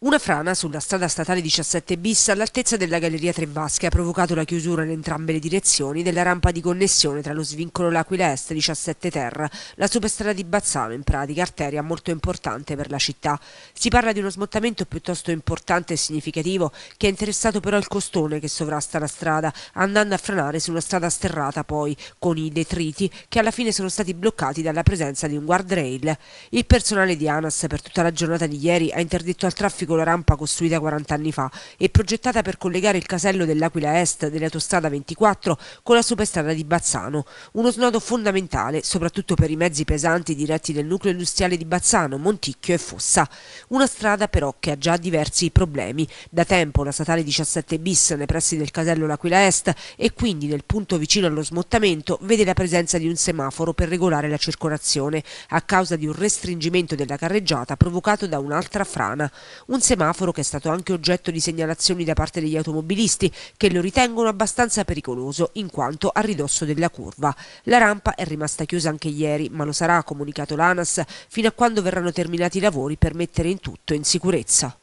Una frana sulla strada statale 17 bis all'altezza della galleria Trebaschi ha provocato la chiusura in entrambe le direzioni della rampa di connessione tra lo svincolo L'Aquila Est 17 Terra, la superstrada di Bazzano, in pratica arteria molto importante per la città. Si parla di uno smottamento piuttosto importante e significativo che ha interessato però il costone che sovrasta la strada, andando a franare su una strada sterrata poi, con i detriti che alla fine sono stati bloccati dalla presenza di un guardrail. Il personale di ANAS per tutta la giornata di ieri ha interdetto al traffico la rampa costruita 40 anni fa e progettata per collegare il casello dell'Aquila Est dell'autostrada 24 con la superstrada di Bazzano, uno snodo fondamentale soprattutto per i mezzi pesanti diretti del nucleo industriale di Bazzano, Monticchio e Fossa. Una strada però che ha già diversi problemi. Da tempo la statale 17 bis nei pressi del casello L'Aquila Est e quindi nel punto vicino allo smottamento vede la presenza di un semaforo per regolare la circolazione a causa di un restringimento della carreggiata provocato da un'altra frana. Un un semaforo che è stato anche oggetto di segnalazioni da parte degli automobilisti che lo ritengono abbastanza pericoloso in quanto a ridosso della curva. La rampa è rimasta chiusa anche ieri ma lo sarà, ha comunicato l'ANAS, fino a quando verranno terminati i lavori per mettere in tutto in sicurezza.